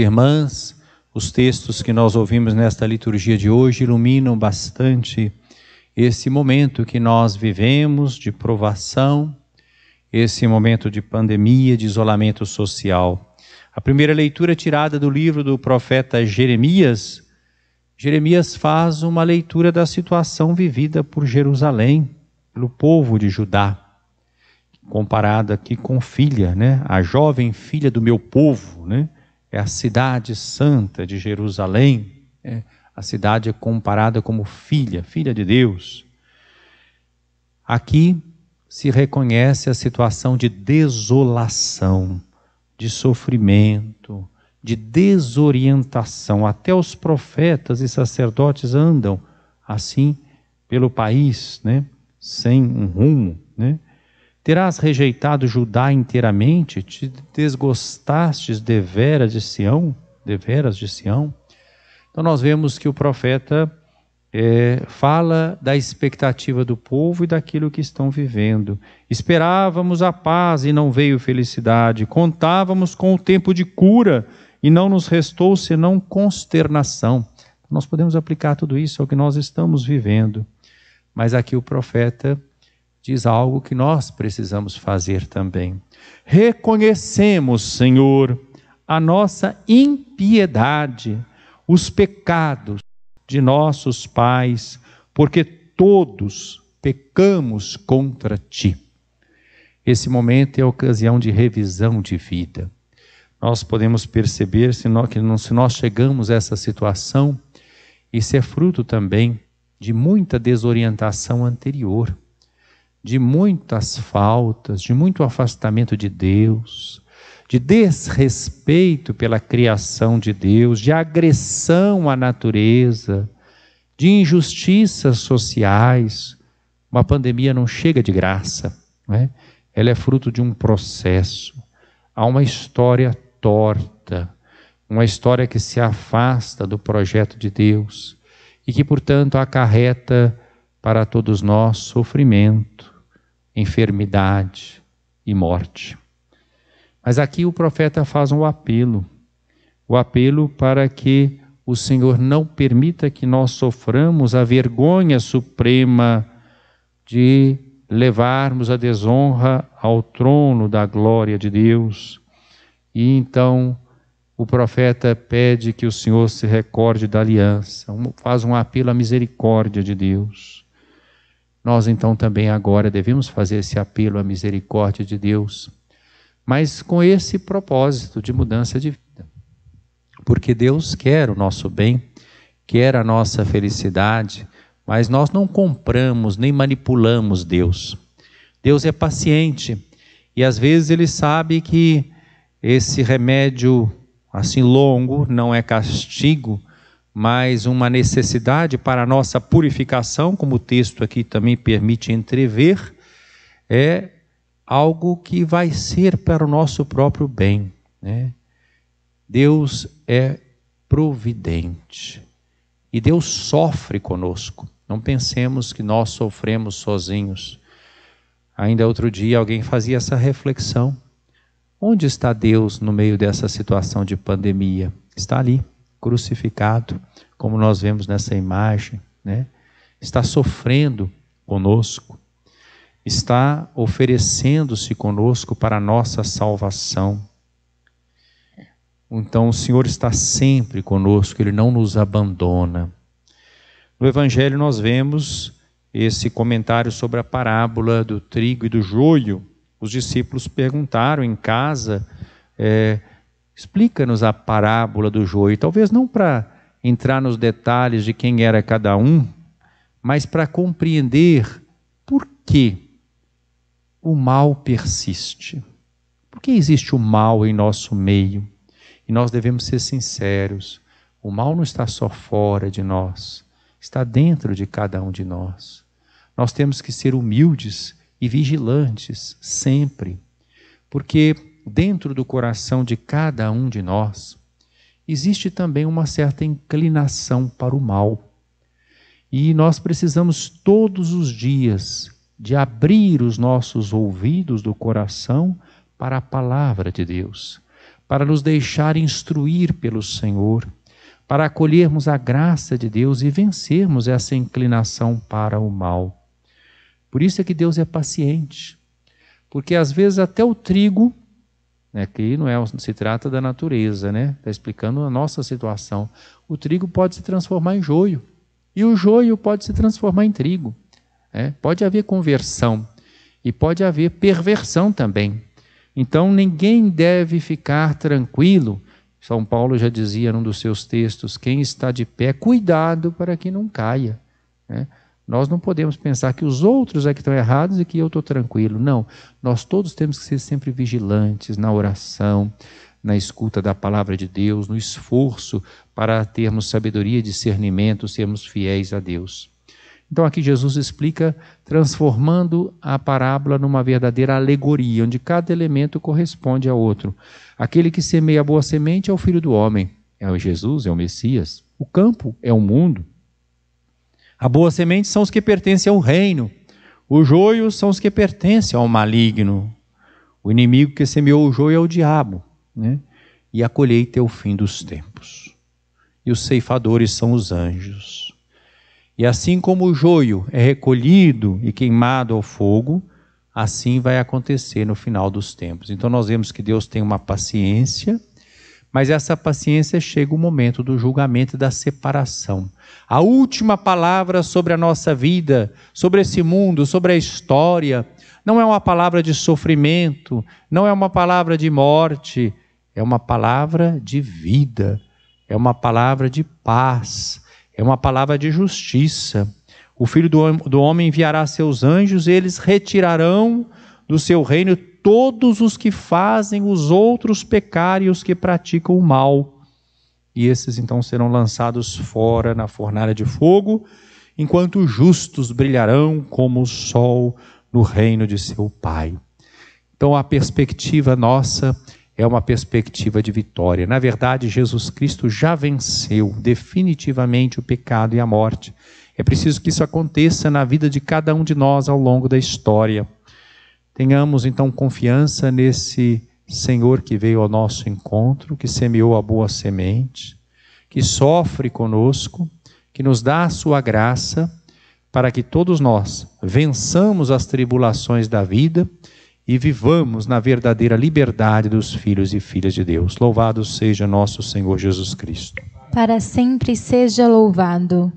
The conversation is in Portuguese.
irmãs, os textos que nós ouvimos nesta liturgia de hoje iluminam bastante esse momento que nós vivemos de provação, esse momento de pandemia, de isolamento social. A primeira leitura tirada do livro do profeta Jeremias. Jeremias faz uma leitura da situação vivida por Jerusalém, pelo povo de Judá, comparada aqui com filha, né? A jovem filha do meu povo, né? é a cidade santa de Jerusalém, é a cidade é comparada como filha, filha de Deus. Aqui se reconhece a situação de desolação, de sofrimento, de desorientação. Até os profetas e sacerdotes andam assim pelo país, né? sem um rumo. Né? Terás rejeitado Judá inteiramente? Te desgostastes deveras de Sião? Deveras de Sião? Então nós vemos que o profeta é, fala da expectativa do povo e daquilo que estão vivendo. Esperávamos a paz e não veio felicidade. Contávamos com o tempo de cura e não nos restou senão consternação. Nós podemos aplicar tudo isso ao que nós estamos vivendo. Mas aqui o profeta diz algo que nós precisamos fazer também. Reconhecemos, Senhor, a nossa impiedade, os pecados de nossos pais, porque todos pecamos contra ti. Esse momento é ocasião de revisão de vida. Nós podemos perceber se nós, que se nós chegamos a essa situação, isso é fruto também de muita desorientação anterior de muitas faltas, de muito afastamento de Deus, de desrespeito pela criação de Deus, de agressão à natureza, de injustiças sociais. Uma pandemia não chega de graça, né? ela é fruto de um processo. Há uma história torta, uma história que se afasta do projeto de Deus e que, portanto, acarreta para todos nós sofrimento, enfermidade e morte. Mas aqui o profeta faz um apelo, o apelo para que o Senhor não permita que nós soframos a vergonha suprema de levarmos a desonra ao trono da glória de Deus. E então o profeta pede que o Senhor se recorde da aliança, faz um apelo à misericórdia de Deus. Nós então também agora devemos fazer esse apelo à misericórdia de Deus, mas com esse propósito de mudança de vida. Porque Deus quer o nosso bem, quer a nossa felicidade, mas nós não compramos nem manipulamos Deus. Deus é paciente e às vezes ele sabe que esse remédio assim longo não é castigo, mas uma necessidade para a nossa purificação, como o texto aqui também permite entrever, é algo que vai ser para o nosso próprio bem. Né? Deus é providente e Deus sofre conosco. Não pensemos que nós sofremos sozinhos. Ainda outro dia alguém fazia essa reflexão. Onde está Deus no meio dessa situação de pandemia? Está ali crucificado, como nós vemos nessa imagem, né? está sofrendo conosco, está oferecendo-se conosco para a nossa salvação. Então o Senhor está sempre conosco, Ele não nos abandona. No Evangelho nós vemos esse comentário sobre a parábola do trigo e do joio. Os discípulos perguntaram em casa é, Explica-nos a parábola do joio, talvez não para entrar nos detalhes de quem era cada um, mas para compreender por que o mal persiste. Por que existe o mal em nosso meio? E nós devemos ser sinceros. O mal não está só fora de nós, está dentro de cada um de nós. Nós temos que ser humildes e vigilantes sempre, porque dentro do coração de cada um de nós, existe também uma certa inclinação para o mal. E nós precisamos todos os dias de abrir os nossos ouvidos do coração para a palavra de Deus, para nos deixar instruir pelo Senhor, para acolhermos a graça de Deus e vencermos essa inclinação para o mal. Por isso é que Deus é paciente, porque às vezes até o trigo né? Que não, é, se trata da natureza, né? Está explicando a nossa situação. O trigo pode se transformar em joio. E o joio pode se transformar em trigo. Né? Pode haver conversão. E pode haver perversão também. Então ninguém deve ficar tranquilo. São Paulo já dizia num dos seus textos: quem está de pé, cuidado para que não caia. Né? Nós não podemos pensar que os outros é que estão errados e que eu estou tranquilo. Não, nós todos temos que ser sempre vigilantes na oração, na escuta da palavra de Deus, no esforço para termos sabedoria, discernimento, sermos fiéis a Deus. Então aqui Jesus explica transformando a parábola numa verdadeira alegoria, onde cada elemento corresponde a outro. Aquele que semeia a boa semente é o filho do homem, é o Jesus, é o Messias. O campo é o mundo. A boa semente são os que pertencem ao reino, o joio são os que pertencem ao maligno. O inimigo que semeou o joio é o diabo, né? e a colheita é o fim dos tempos. E os ceifadores são os anjos. E assim como o joio é recolhido e queimado ao fogo, assim vai acontecer no final dos tempos. Então nós vemos que Deus tem uma paciência mas essa paciência chega o momento do julgamento e da separação. A última palavra sobre a nossa vida, sobre esse mundo, sobre a história, não é uma palavra de sofrimento, não é uma palavra de morte, é uma palavra de vida, é uma palavra de paz, é uma palavra de justiça. O filho do, do homem enviará seus anjos e eles retirarão do seu reino todos os que fazem os outros pecarem os que praticam o mal. E esses então serão lançados fora na fornalha de fogo, enquanto os justos brilharão como o sol no reino de seu Pai. Então a perspectiva nossa é uma perspectiva de vitória. Na verdade, Jesus Cristo já venceu definitivamente o pecado e a morte. É preciso que isso aconteça na vida de cada um de nós ao longo da história. Tenhamos então confiança nesse Senhor que veio ao nosso encontro, que semeou a boa semente, que sofre conosco, que nos dá a sua graça para que todos nós vençamos as tribulações da vida e vivamos na verdadeira liberdade dos filhos e filhas de Deus. Louvado seja nosso Senhor Jesus Cristo. Para sempre seja louvado.